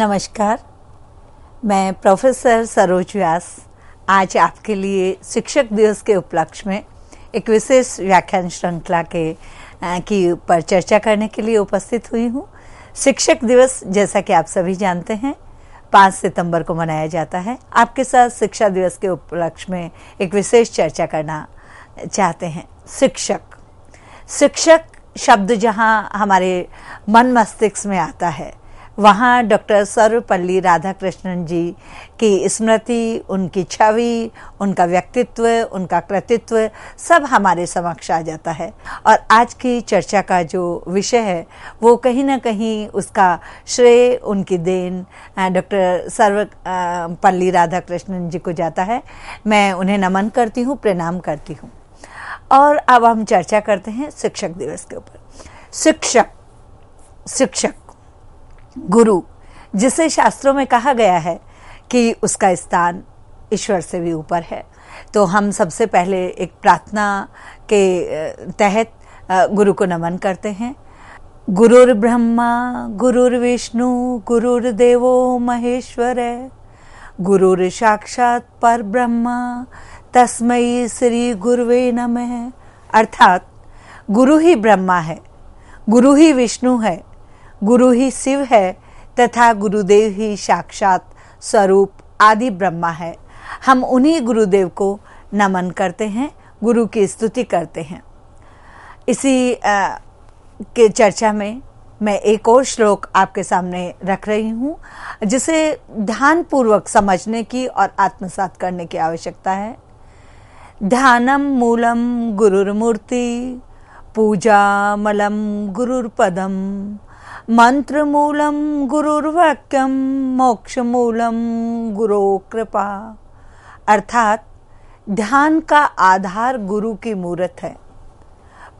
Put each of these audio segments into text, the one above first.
नमस्कार मैं प्रोफेसर सरोज व्यास आज आपके लिए शिक्षक दिवस के उपलक्ष्य में एक विशेष व्याख्यान श्रृंखला के की पर चर्चा करने के लिए उपस्थित हुई हूँ शिक्षक दिवस जैसा कि आप सभी जानते हैं पाँच सितंबर को मनाया जाता है आपके साथ शिक्षा दिवस के उपलक्ष्य में एक विशेष चर्चा करना चाहते हैं शिक्षक शिक्षक शब्द जहाँ हमारे मन मस्तिष्क में आता है वहाँ डॉक्टर सर्वपल्ली राधाकृष्णन जी की स्मृति उनकी छवि उनका व्यक्तित्व उनका कृतित्व सब हमारे समक्ष आ जाता है और आज की चर्चा का जो विषय है वो कहीं ना कहीं उसका श्रेय उनकी देन डॉक्टर सर्वपल्ली राधाकृष्णन जी को जाता है मैं उन्हें नमन करती हूँ प्रणाम करती हूँ और अब हम चर्चा करते हैं शिक्षक दिवस के ऊपर शिक्षक शिक्षक गुरु जिसे शास्त्रों में कहा गया है कि उसका स्थान ईश्वर से भी ऊपर है तो हम सबसे पहले एक प्रार्थना के तहत गुरु को नमन करते हैं गुरुर् ब्रह्मा गुरुर्विष्णु गुरुर्देव महेश्वर गुरुर् साक्षात पर ब्रह्मा तस्मयी श्री गुरुवे नमः अर्थात गुरु ही ब्रह्मा है गुरु ही विष्णु है गुरु ही शिव है तथा गुरुदेव ही साक्षात स्वरूप आदि ब्रह्मा है हम उन्हीं गुरुदेव को नमन करते हैं गुरु की स्तुति करते हैं इसी आ, के चर्चा में मैं एक और श्लोक आपके सामने रख रही हूँ जिसे ध्यानपूर्वक समझने की और आत्मसात करने की आवश्यकता है ध्यानम मूलम गुरुर्मूर्ति पूजा मलम गुरुर्पदम मन्त्रमूलं गुरुर्वाक्यं मोक्षमूलं गुरु कृपा अर्थात ध्यान का आधार गुरु की मूर्त है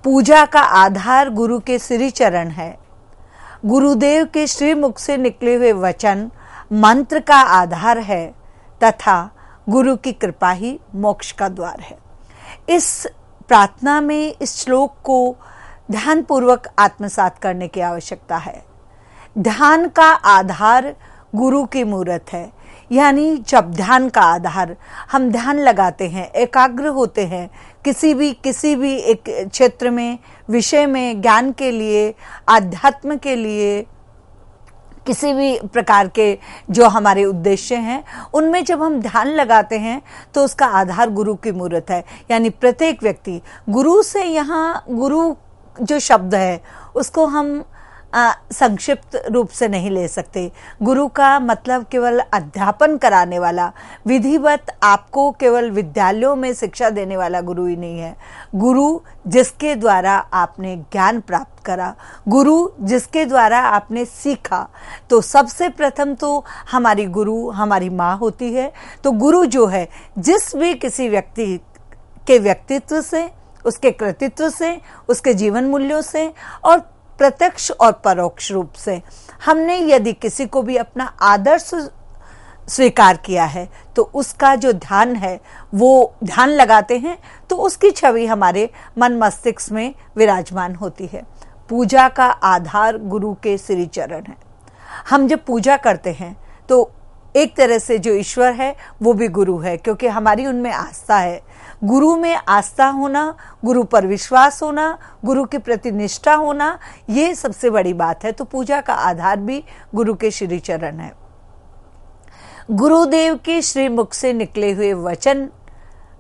पूजा का आधार गुरु के श्री चरण है गुरुदेव के श्रीमुख से निकले हुए वचन मंत्र का आधार है तथा गुरु की कृपा ही मोक्ष का द्वार है इस प्रार्थना में इस श्लोक को ध्यानपूर्वक आत्मसात करने की आवश्यकता है ध्यान का आधार गुरु की मूर्त है यानी जब ध्यान का आधार हम ध्यान लगाते हैं एकाग्र होते हैं किसी भी किसी भी एक क्षेत्र में विषय में ज्ञान के लिए आध्यात्म के लिए किसी भी प्रकार के जो हमारे उद्देश्य हैं उनमें जब हम ध्यान लगाते हैं तो उसका आधार गुरु की मूर्त है यानी प्रत्येक व्यक्ति गुरु से यहाँ गुरु जो शब्द है उसको हम संक्षिप्त रूप से नहीं ले सकते गुरु का मतलब केवल अध्यापन कराने वाला विधिवत आपको केवल विद्यालयों में शिक्षा देने वाला गुरु ही नहीं है गुरु जिसके द्वारा आपने ज्ञान प्राप्त करा गुरु जिसके द्वारा आपने सीखा तो सबसे प्रथम तो हमारी गुरु हमारी माँ होती है तो गुरु जो है जिस भी किसी व्यक्ति के व्यक्तित्व से उसके कृतित्व से उसके जीवन मूल्यों से और प्रत्यक्ष और परोक्ष रूप से हमने यदि किसी को भी अपना आदर्श स्वीकार किया है तो उसका जो ध्यान है वो ध्यान लगाते हैं तो उसकी छवि हमारे मन मस्तिष्क में विराजमान होती है पूजा का आधार गुरु के श्री चरण है हम जब पूजा करते हैं तो एक तरह से जो ईश्वर है वो भी गुरु है क्योंकि हमारी उनमें आस्था है गुरु में आस्था होना गुरु पर विश्वास होना गुरु के प्रति निष्ठा होना ये सबसे बड़ी बात है तो पूजा का आधार भी गुरु के श्री चरण है गुरुदेव के श्रीमुख से निकले हुए वचन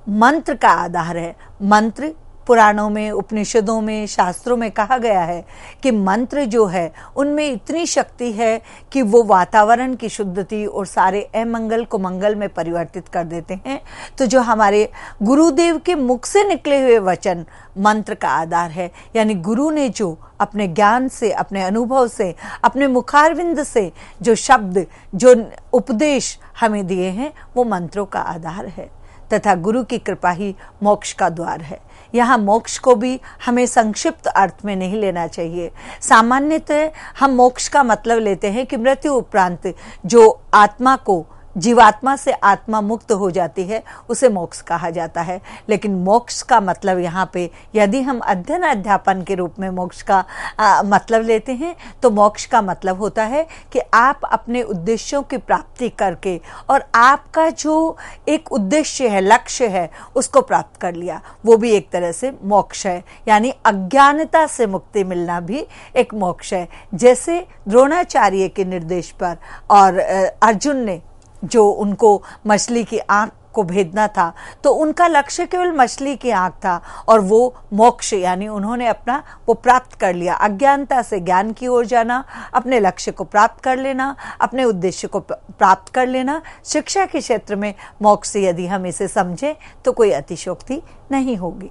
मंत्र का आधार है मंत्र पुराणों में उपनिषदों में शास्त्रों में कहा गया है कि मंत्र जो है उनमें इतनी शक्ति है कि वो वातावरण की शुद्धति और सारे अमंगल को मंगल में परिवर्तित कर देते हैं तो जो हमारे गुरुदेव के मुख से निकले हुए वचन मंत्र का आधार है यानी गुरु ने जो अपने ज्ञान से अपने अनुभव से अपने मुखारविंद से जो शब्द जो उपदेश हमें दिए हैं वो मंत्रों का आधार है तथा गुरु की कृपा ही मोक्ष का द्वार है यहाँ मोक्ष को भी हमें संक्षिप्त अर्थ में नहीं लेना चाहिए सामान्यतः हम मोक्ष का मतलब लेते हैं कि मृत्यु उपरांत जो आत्मा को जीवात्मा से आत्मा मुक्त हो जाती है उसे मोक्ष कहा जाता है लेकिन मोक्ष का मतलब यहाँ पे यदि हम अध्ययन अध्यापन के रूप में मोक्ष का आ, मतलब लेते हैं तो मोक्ष का मतलब होता है कि आप अपने उद्देश्यों की प्राप्ति करके और आपका जो एक उद्देश्य है लक्ष्य है उसको प्राप्त कर लिया वो भी एक तरह से मोक्ष है यानी अज्ञानता से मुक्ति मिलना भी एक मोक्ष है जैसे द्रोणाचार्य के निर्देश पर और अर्जुन ने जो उनको मछली की आंख को भेदना था तो उनका लक्ष्य केवल मछली की आंख था और वो मोक्ष यानी उन्होंने अपना वो प्राप्त कर लिया अज्ञानता से ज्ञान की ओर जाना अपने लक्ष्य को प्राप्त कर लेना अपने उद्देश्य को प्राप्त कर लेना शिक्षा के क्षेत्र में मोक्ष यदि हम इसे समझें तो कोई अतिशोक्ति नहीं होगी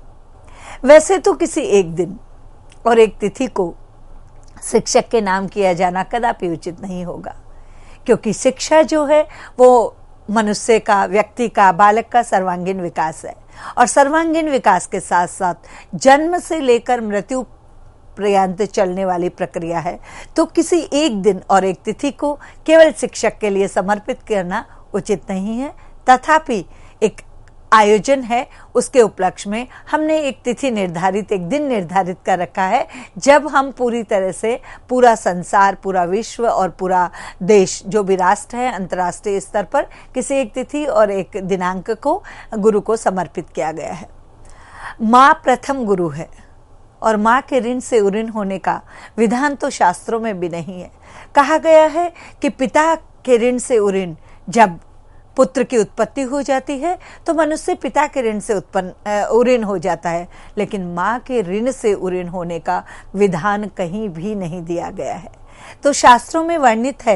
वैसे तो किसी एक दिन और एक तिथि को शिक्षक के नाम किया जाना कदापि उचित नहीं होगा क्योंकि शिक्षा जो है वो मनुष्य का व्यक्ति का बालक का सर्वांगीण विकास है और सर्वांगीण विकास के साथ साथ जन्म से लेकर मृत्यु पर्यंत चलने वाली प्रक्रिया है तो किसी एक दिन और एक तिथि को केवल शिक्षक के लिए समर्पित करना उचित नहीं है तथापि एक आयोजन है उसके उपलक्ष्य में हमने एक तिथि निर्धारित एक दिन निर्धारित कर रखा है जब हम पूरी तरह से पूरा संसार पूरा विश्व और पूरा देश जो भी राष्ट्र है अंतर्राष्ट्रीय स्तर पर किसी एक तिथि और एक दिनांक को गुरु को समर्पित किया गया है माँ प्रथम गुरु है और माँ के ऋण से उऋण होने का विधान तो शास्त्रों में भी नहीं है कहा गया है कि पिता के ऋण से उऋण जब पुत्र की उत्पत्ति हो जाती है तो मनुष्य पिता के ऋण से उत्पन्न उऋण हो जाता है लेकिन माँ के ऋण से उऋण होने का विधान कहीं भी नहीं दिया गया है तो शास्त्रों में वर्णित है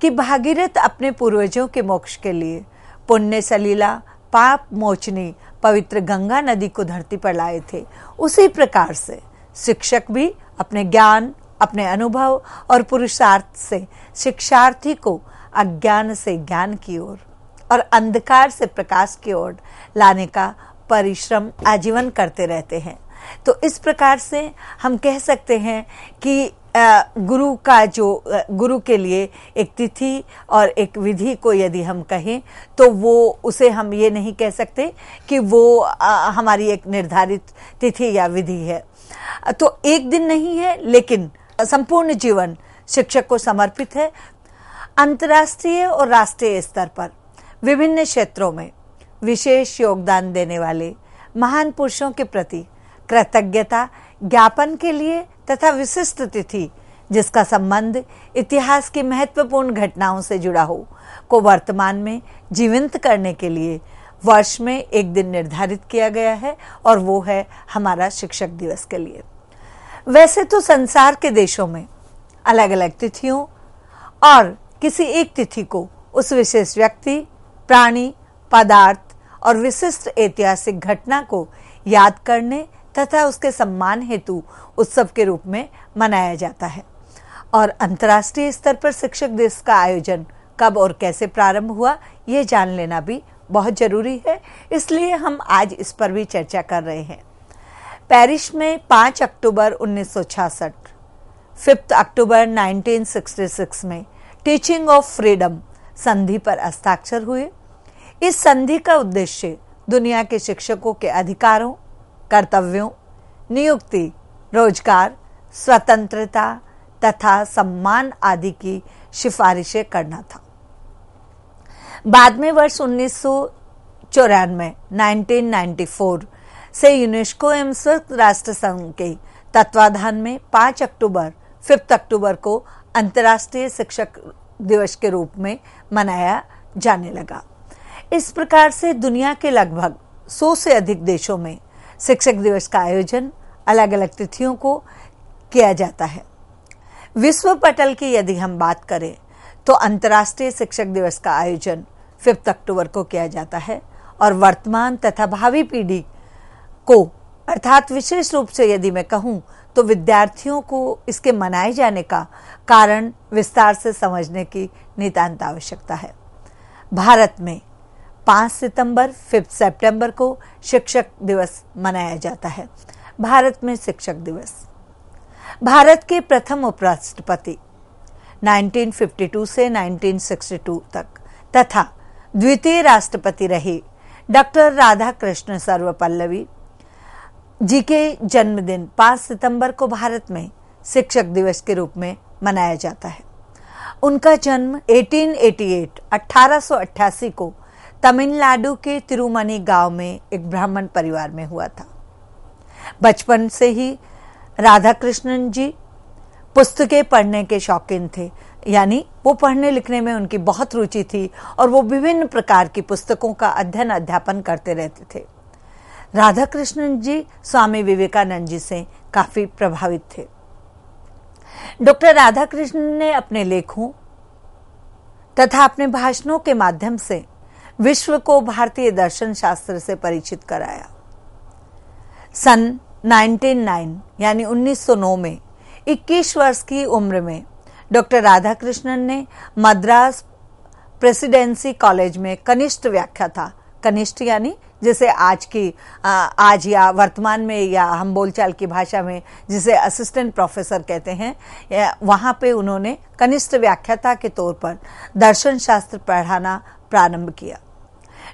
कि भागीरथ अपने पूर्वजों के मोक्ष के लिए पुण्य सलीला पाप मोचनी पवित्र गंगा नदी को धरती पर लाए थे उसी प्रकार से शिक्षक भी अपने ज्ञान अपने अनुभव और पुरुषार्थ से शिक्षार्थी को अज्ञान से ज्ञान की ओर और अंधकार से प्रकाश की ओर लाने का परिश्रम आजीवन करते रहते हैं तो इस प्रकार से हम कह सकते हैं कि गुरु का जो गुरु के लिए एक तिथि और एक विधि को यदि हम कहें तो वो उसे हम ये नहीं कह सकते कि वो हमारी एक निर्धारित तिथि या विधि है तो एक दिन नहीं है लेकिन संपूर्ण जीवन शिक्षक को समर्पित है अंतर्राष्ट्रीय और राष्ट्रीय स्तर पर विभिन्न क्षेत्रों में विशेष योगदान देने वाले महान पुरुषों के प्रति कृतज्ञता ज्ञापन के लिए तथा विशिष्ट तिथि जिसका संबंध इतिहास की महत्वपूर्ण घटनाओं से जुड़ा हो को वर्तमान में जीवंत करने के लिए वर्ष में एक दिन निर्धारित किया गया है और वो है हमारा शिक्षक दिवस के लिए वैसे तो संसार के देशों में अलग अलग तिथियों और किसी एक तिथि को उस विशेष व्यक्ति प्राणी पदार्थ और विशिष्ट ऐतिहासिक घटना को याद करने तथा उसके सम्मान हेतु उत्सव के रूप में मनाया जाता है और अंतर्राष्ट्रीय स्तर पर शिक्षक दिवस का आयोजन कब और कैसे प्रारंभ हुआ ये जान लेना भी बहुत जरूरी है इसलिए हम आज इस पर भी चर्चा कर रहे हैं पेरिस में 5 अक्टूबर 1966, 5 अक्टूबर 1966 में टीचिंग ऑफ फ्रीडम संधि पर हस्ताक्षर हुए इस संधि का उद्देश्य दुनिया के शिक्षकों के अधिकारों कर्तव्यों नियुक्ति रोजगार स्वतंत्रता तथा सम्मान आदि की सिफारिशें करना था बाद में वर्ष उन्नीस चौरानवे से यूनेस्को एवं संयुक्त राष्ट्र संघ के तत्वाधान में 5 अक्टूबर 5 अक्टूबर को अंतर्राष्ट्रीय शिक्षक दिवस के रूप में मनाया जाने लगा इस प्रकार से दुनिया के लगभग 100 से अधिक देशों में शिक्षक दिवस का आयोजन अलग अलग तिथियों को किया जाता है विश्व पटल की यदि हम बात करें तो अंतर्राष्ट्रीय शिक्षक दिवस का आयोजन फिफ्थ अक्टूबर को किया जाता है और वर्तमान तथा भावी पीढ़ी को अर्थात विशेष रूप से यदि मैं कहूँ तो विद्यार्थियों को इसके मनाए जाने का कारण विस्तार से समझने की नितांत आवश्यकता है भारत में 5 सितंबर 5 सितंबर को शिक्षक दिवस मनाया जाता है भारत में शिक्षक दिवस भारत के प्रथम उपराष्ट्रपति 1952 से 1962 तक तथा द्वितीय राष्ट्रपति रहे डॉक्टर राधा कृष्ण सर्वपल्लवी जी के जन्मदिन 5 सितंबर को भारत में शिक्षक दिवस के रूप में मनाया जाता है उनका जन्म 1888 1888 को तमिलनाडु के तिरुमणि गांव में एक ब्राह्मण परिवार में हुआ था बचपन से ही राधा कृष्णन जी पुस्तकें पढ़ने के शौकीन थे यानी वो पढ़ने लिखने में उनकी बहुत रुचि थी और वो विभिन्न प्रकार की पुस्तकों का अध्ययन अध्यापन करते रहते थे राधा कृष्णन जी स्वामी विवेकानंद जी से काफी प्रभावित थे डॉक्टर राधा कृष्ण ने अपने लेखों तथा अपने भाषणों के माध्यम से विश्व को भारतीय दर्शन शास्त्र से परिचित कराया सन 1909 यानी 1909 में 21 वर्ष की उम्र में डॉक्टर राधाकृष्णन ने मद्रास प्रेसिडेंसी कॉलेज में कनिष्ठ व्याख्या था कनिष्ठ यानी जिसे आज की आज या वर्तमान में या हम बोलचाल की भाषा में जिसे असिस्टेंट प्रोफेसर कहते हैं वहाँ पे उन्होंने कनिष्ठ व्याख्याता के तौर पर दर्शन शास्त्र पढ़ाना प्रारंभ किया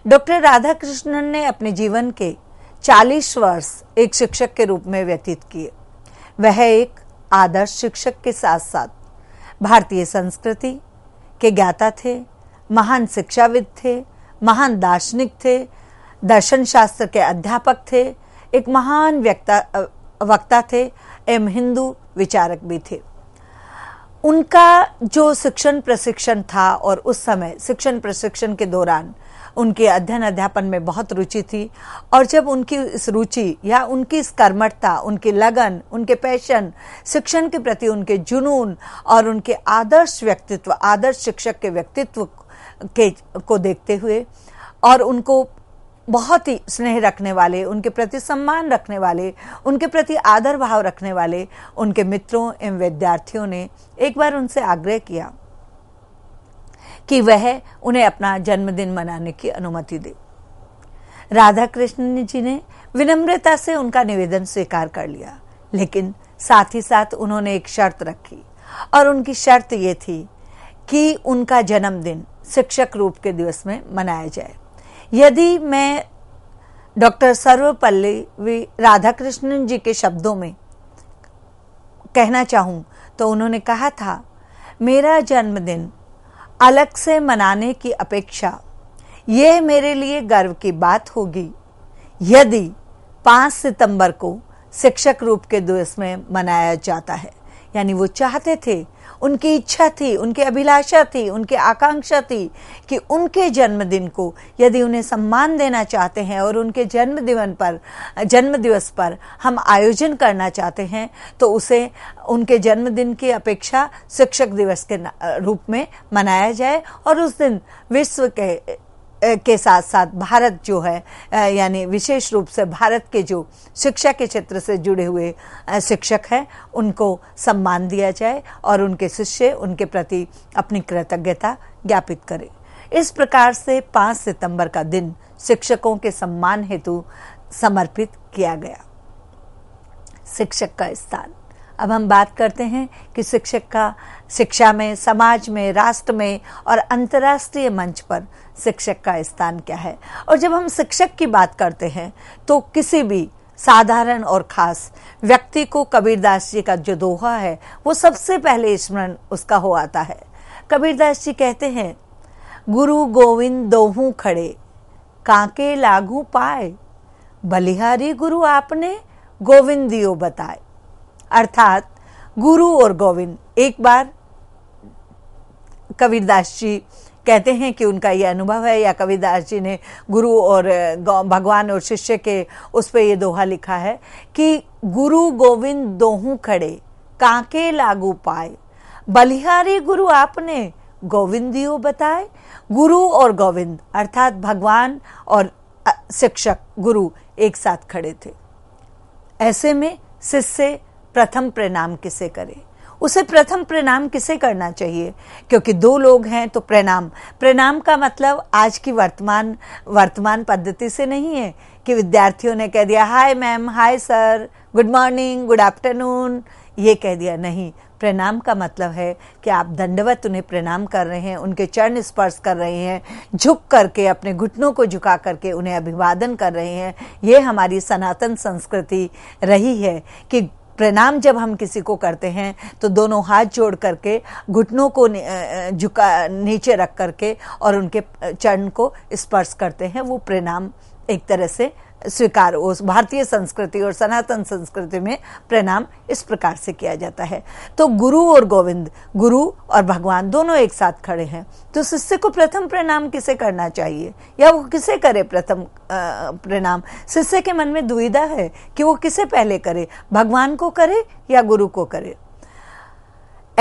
डॉक्टर राधाकृष्णन ने अपने जीवन के 40 वर्ष एक शिक्षक के रूप में व्यतीत किए वह एक आदर्श शिक्षक के साथ साथ भारतीय संस्कृति के ज्ञाता थे महान शिक्षाविद थे महान दार्शनिक थे दर्शन शास्त्र के अध्यापक थे एक महान व्यक्ता वक्ता थे एवं हिंदू विचारक भी थे उनका जो शिक्षण प्रशिक्षण था और उस समय शिक्षण प्रशिक्षण के दौरान उनके अध्ययन अध्यापन में बहुत रुचि थी और जब उनकी इस रुचि या उनकी इस कर्मठता उनकी लगन उनके पैशन शिक्षण के प्रति उनके जुनून और उनके आदर्श व्यक्तित्व आदर्श शिक्षक के व्यक्तित्व के को देखते हुए और उनको बहुत ही स्नेह रखने वाले उनके प्रति सम्मान रखने वाले उनके प्रति आदर भाव रखने वाले उनके मित्रों एवं विद्यार्थियों ने एक बार उनसे आग्रह किया कि वह उन्हें अपना जन्मदिन मनाने की अनुमति दे राधा कृष्ण जी ने विनम्रता से उनका निवेदन स्वीकार कर लिया लेकिन साथ ही साथ उन्होंने एक शर्त रखी और उनकी शर्त ये थी कि उनका जन्मदिन शिक्षक रूप के दिवस में मनाया जाए यदि मैं डॉक्टर सर्वपल्ली राधाकृष्णन जी के शब्दों में कहना चाहूं तो उन्होंने कहा था मेरा जन्मदिन अलग से मनाने की अपेक्षा यह मेरे लिए गर्व की बात होगी यदि 5 सितंबर को शिक्षक रूप के दिवस में मनाया जाता है यानी वो चाहते थे उनकी इच्छा थी उनकी अभिलाषा थी उनकी आकांक्षा थी कि उनके जन्मदिन को यदि उन्हें सम्मान देना चाहते हैं और उनके जन्मदिन पर जन्म दिवस पर हम आयोजन करना चाहते हैं तो उसे उनके जन्मदिन की अपेक्षा शिक्षक दिवस के रूप में मनाया जाए और उस दिन विश्व के के साथ साथ भारत जो है यानी विशेष रूप से भारत के जो शिक्षा के क्षेत्र से जुड़े हुए शिक्षक हैं उनको सम्मान दिया जाए और उनके शिष्य उनके प्रति अपनी कृतज्ञता ज्ञापित करें इस प्रकार से 5 सितंबर का दिन शिक्षकों के सम्मान हेतु समर्पित किया गया शिक्षक का स्थान अब हम बात करते हैं कि शिक्षक का शिक्षा में समाज में राष्ट्र में और अंतर्राष्ट्रीय मंच पर शिक्षक का स्थान क्या है और जब हम शिक्षक की बात करते हैं तो किसी भी साधारण और खास व्यक्ति को कबीरदास जी का जो दोहा है वो सबसे पहले स्मरण उसका हो आता है कबीरदास जी कहते हैं गुरु गोविंद दोहू खड़े कांके लागू पाए बलिहारी गुरु आपने गोविंद बताए अर्थात गुरु और गोविंद एक बार कबीरदास जी कहते हैं कि उनका ये अनुभव है या कबीरदास जी ने गुरु और भगवान और शिष्य के उस पर ये दोहा लिखा है कि गुरु गोविंद दोहू खड़े काके लागू पाए बलिहारी गुरु आपने गोविंदियो बताए गुरु और गोविंद अर्थात भगवान और शिक्षक गुरु एक साथ खड़े थे ऐसे में शिष्य प्रथम प्रणाम किसे करे उसे प्रथम प्रणाम किसे करना चाहिए क्योंकि दो लोग हैं तो प्रणाम प्रणाम का मतलब आज की वर्तमान वर्तमान पद्धति से नहीं है कि विद्यार्थियों ने कह दिया hi ma'am hi sir good morning good afternoon ये कह दिया नहीं प्रणाम का मतलब है कि आप दंडवत उन्हें प्रणाम कर रहे हैं उनके चरण स्पर्श कर रहे हैं झुक करके अपने घुटनों को झुका करके उन्हें अभिवादन कर रहे हैं ये हमारी सनातन संस्कृति रही है कि प्रणाम जब हम किसी को करते हैं तो दोनों हाथ जोड़ करके घुटनों को झुका नीचे रख करके और उनके चरण को स्पर्श करते हैं वो प्रणाम एक तरह से स्वीकार उस भारतीय संस्कृति और सनातन संस्कृति में प्रणाम इस प्रकार से किया जाता है तो गुरु और गोविंद गुरु और भगवान दोनों एक साथ खड़े हैं तो शिष्य को प्रथम प्रणाम किसे करना चाहिए या वो किसे करे प्रथम प्रणाम शिष्य के मन में दुविधा है कि वो किसे पहले करे भगवान को करे या गुरु को करे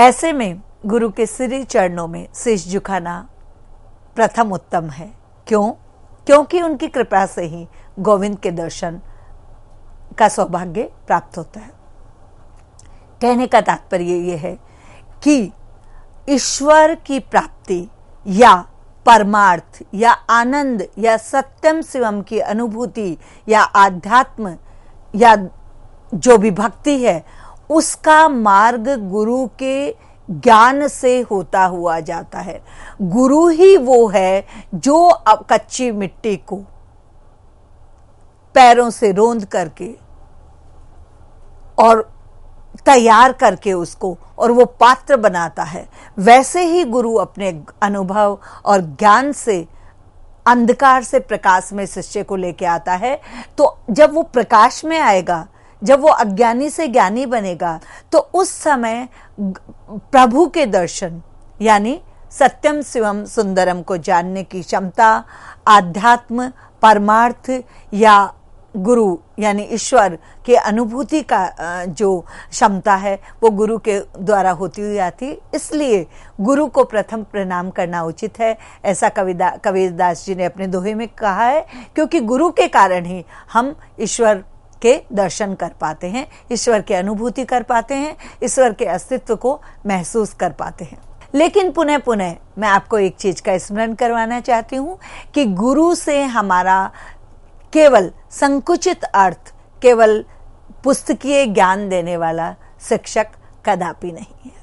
ऐसे में गुरु के श्री चरणों में शीश झुकाना प्रथम उत्तम है क्यों क्योंकि उनकी कृपा से ही गोविंद के दर्शन का सौभाग्य प्राप्त होता है कहने का तात्पर्य यह है कि ईश्वर की प्राप्ति या परमार्थ या आनंद या सत्यम शिवम की अनुभूति या आध्यात्म या जो भी भक्ति है उसका मार्ग गुरु के ज्ञान से होता हुआ जाता है गुरु ही वो है जो अब कच्ची मिट्टी को पैरों से रोंद करके और तैयार करके उसको और वो पात्र बनाता है वैसे ही गुरु अपने अनुभव और ज्ञान से अंधकार से प्रकाश में शिष्य को लेके आता है तो जब वो प्रकाश में आएगा जब वो अज्ञानी से ज्ञानी बनेगा तो उस समय प्रभु के दर्शन यानी सत्यम शिवम सुंदरम को जानने की क्षमता आध्यात्म परमार्थ या गुरु यानी ईश्वर के अनुभूति का जो क्षमता है वो गुरु के द्वारा होती हुई आती इसलिए गुरु को प्रथम प्रणाम करना उचित है ऐसा कविदा कबीरदास जी ने अपने दोहे में कहा है क्योंकि गुरु के कारण ही हम ईश्वर के दर्शन कर पाते हैं ईश्वर की अनुभूति कर पाते हैं ईश्वर के अस्तित्व को महसूस कर पाते हैं लेकिन पुनः पुनः मैं आपको एक चीज का स्मरण करवाना चाहती हूँ कि गुरु से हमारा केवल संकुचित अर्थ केवल पुस्तकीय ज्ञान देने वाला शिक्षक कदापि नहीं है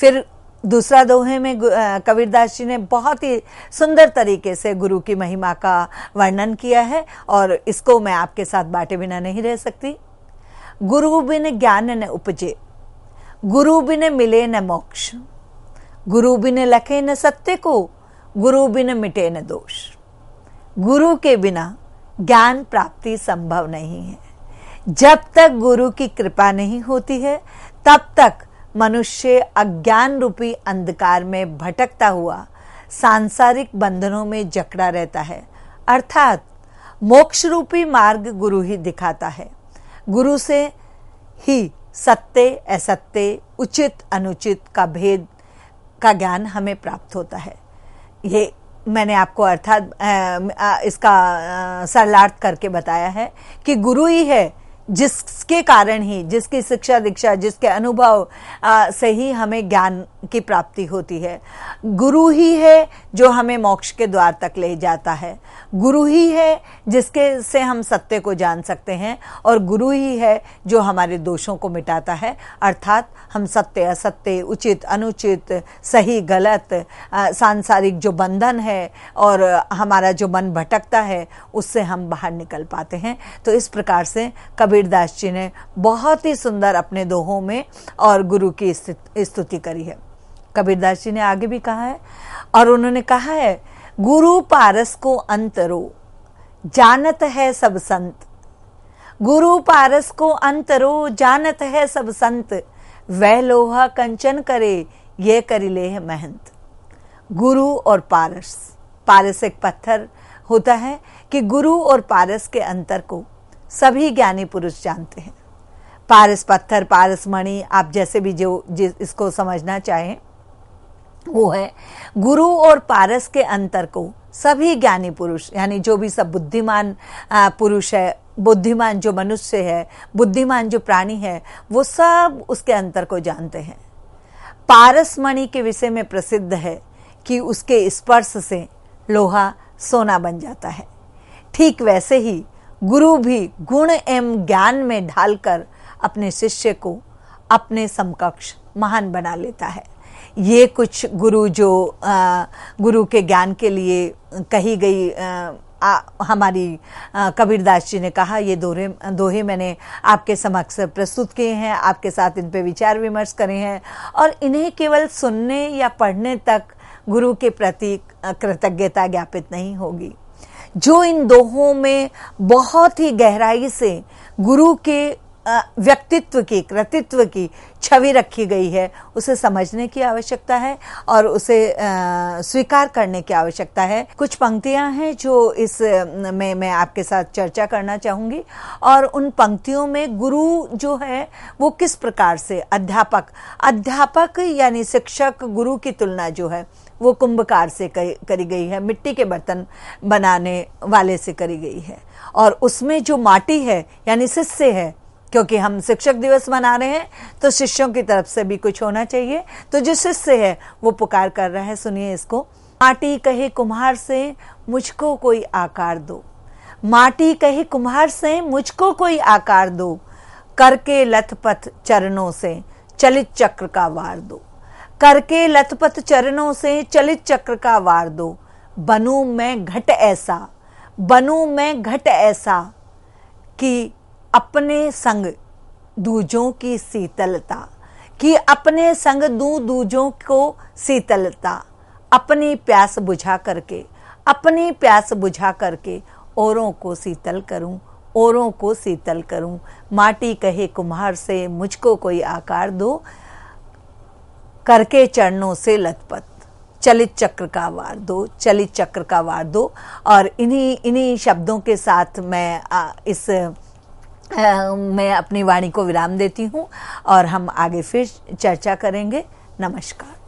फिर दूसरा दोहे में कबीरदास जी ने बहुत ही सुंदर तरीके से गुरु की महिमा का वर्णन किया है और इसको मैं आपके साथ बांटे बिना नहीं रह सकती गुरु बिन ज्ञान न उपजे गुरु बिन मिले न मोक्ष गुरु बिन लखे न सत्य को गुरु बिन मिटे न दोष गुरु के बिना ज्ञान प्राप्ति संभव नहीं है जब तक गुरु की कृपा नहीं होती है तब तक मनुष्य अज्ञान रूपी अंधकार में भटकता हुआ सांसारिक बंधनों में जकड़ा रहता है अर्थात मोक्ष रूपी मार्ग गुरु ही दिखाता है गुरु से ही सत्य असत्य उचित अनुचित का भेद का ज्ञान हमें प्राप्त होता है ये मैंने आपको अर्थात इसका सरलार्थ करके बताया है कि गुरु ही है जिसके कारण ही जिसकी शिक्षा दीक्षा जिसके अनुभव से ही हमें ज्ञान की प्राप्ति होती है गुरु ही है जो हमें मोक्ष के द्वार तक ले जाता है गुरु ही है जिसके से हम सत्य को जान सकते हैं और गुरु ही है जो हमारे दोषों को मिटाता है अर्थात हम सत्य असत्य उचित अनुचित सही गलत सांसारिक जो बंधन है और हमारा जो मन भटकता है उससे हम बाहर निकल पाते हैं तो इस प्रकार से कबीरदास जी ने बहुत ही सुंदर अपने दोहों में और गुरु की स्तुति करी है कबीरदास जी ने आगे भी कहा है और उन्होंने कहा है गुरु पारस को अंतरो जानत है सब संत गुरु पारस को अंतरो जानत है सब संत वह लोहा कंचन करे ये करिले है महंत गुरु और पारस पारस एक पत्थर होता है कि गुरु और पारस के अंतर को सभी ज्ञानी पुरुष जानते हैं पारस पत्थर पारस मणि आप जैसे भी जो जिस इसको समझना चाहें वो है गुरु और पारस के अंतर को सभी ज्ञानी पुरुष यानी जो भी सब बुद्धिमान पुरुष है बुद्धिमान जो मनुष्य है बुद्धिमान जो प्राणी है वो सब उसके अंतर को जानते हैं पारस मणि के विषय में प्रसिद्ध है कि उसके स्पर्श से लोहा सोना बन जाता है ठीक वैसे ही गुरु भी गुण एवं ज्ञान में ढालकर अपने शिष्य को अपने समकक्ष महान बना लेता है ये कुछ गुरु जो आ, गुरु के ज्ञान के लिए कही गई आ, आ, हमारी कबीरदास जी ने कहा ये दोहे दोहे मैंने आपके समक्ष प्रस्तुत किए हैं आपके साथ इन पे विचार विमर्श करे हैं और इन्हें केवल सुनने या पढ़ने तक गुरु के प्रति कृतज्ञता ज्ञापित नहीं होगी जो इन दोहों में बहुत ही गहराई से गुरु के व्यक्तित्व की कृतित्व की छवि रखी गई है उसे समझने की आवश्यकता है और उसे स्वीकार करने की आवश्यकता है कुछ पंक्तियां हैं जो इस में मैं आपके साथ चर्चा करना चाहूंगी और उन पंक्तियों में गुरु जो है वो किस प्रकार से अध्यापक अध्यापक यानी शिक्षक गुरु की तुलना जो है वो कुंभकार से करी गई है मिट्टी के बर्तन बनाने वाले से करी गई है और उसमें जो माटी है यानी सिस्से है क्योंकि हम शिक्षक दिवस मना रहे हैं तो शिष्यों की तरफ से भी कुछ होना चाहिए तो जो शिष्य है वो पुकार कर रहा है सुनिए इसको माटी कहे कुम्हार से मुझको कोई आकार दो माटी कहे कुम्हार से मुझको कोई आकार दो करके लथपथ चरणों से चलित चक्र का वार दो करके लथपथ चरणों से चलित चक्र का वार दो बनू मैं घट ऐसा बनू मैं घट ऐसा कि अपने संग दूजों की शीतलता कि अपने संग दू दूजों को शीतलता अपनी प्यास बुझा करके अपनी प्यास बुझा करके औरों को शीतल करूं औरों को शीतल करूं माटी कहे कुम्हार से मुझको कोई आकार दो करके चरणों से लथपथ चलित चक्र का वार दो चलित चक्र का वार दो और इन्हीं इन्हीं शब्दों के साथ मैं इस मैं अपनी वाणी को विराम देती हूँ और हम आगे फिर चर्चा करेंगे नमस्कार